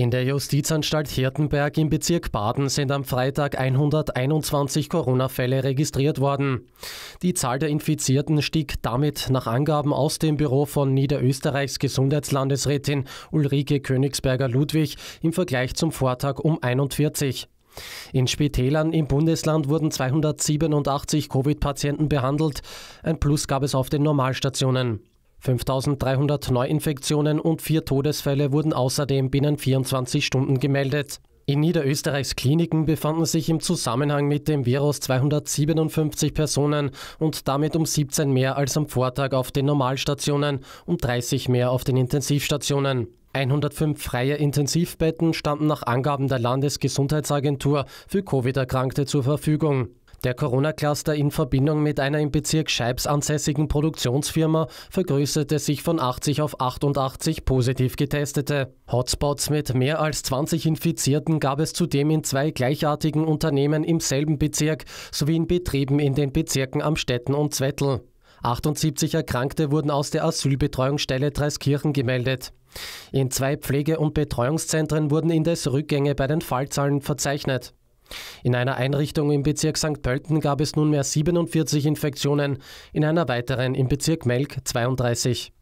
In der Justizanstalt Hirtenberg im Bezirk Baden sind am Freitag 121 Corona-Fälle registriert worden. Die Zahl der Infizierten stieg damit nach Angaben aus dem Büro von Niederösterreichs Gesundheitslandesrätin Ulrike Königsberger-Ludwig im Vergleich zum Vortag um 41. In Spitälern im Bundesland wurden 287 Covid-Patienten behandelt. Ein Plus gab es auf den Normalstationen. 5300 Neuinfektionen und vier Todesfälle wurden außerdem binnen 24 Stunden gemeldet. In Niederösterreichs Kliniken befanden sich im Zusammenhang mit dem Virus 257 Personen und damit um 17 mehr als am Vortag auf den Normalstationen, und 30 mehr auf den Intensivstationen. 105 freie Intensivbetten standen nach Angaben der Landesgesundheitsagentur für Covid-Erkrankte zur Verfügung. Der Corona-Cluster in Verbindung mit einer im Bezirk Scheibs ansässigen Produktionsfirma vergrößerte sich von 80 auf 88 positiv Getestete. Hotspots mit mehr als 20 Infizierten gab es zudem in zwei gleichartigen Unternehmen im selben Bezirk sowie in Betrieben in den Bezirken Amstetten und Zwettl. 78 Erkrankte wurden aus der Asylbetreuungsstelle Dreiskirchen gemeldet. In zwei Pflege- und Betreuungszentren wurden indes Rückgänge bei den Fallzahlen verzeichnet. In einer Einrichtung im Bezirk St. Pölten gab es nunmehr 47 Infektionen, in einer weiteren im Bezirk Melk 32.